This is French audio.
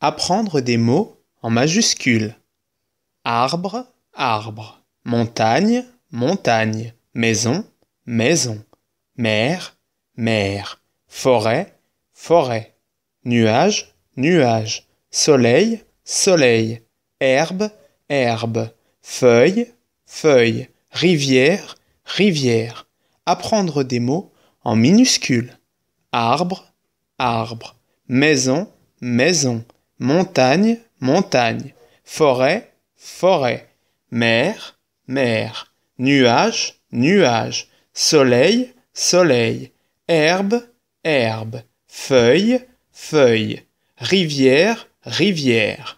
Apprendre des mots en majuscules. Arbre, arbre. Montagne, montagne. Maison, maison. Mer, mer. Forêt, forêt. Nuage, nuage. Soleil, soleil. Herbe, herbe. Feuille, feuille. Rivière, rivière. Apprendre des mots en minuscules. Arbre, arbre. Maison, maison montagne, montagne, forêt, forêt, mer, mer, nuage, nuage, soleil, soleil, herbe, herbe, feuille, feuille, rivière, rivière.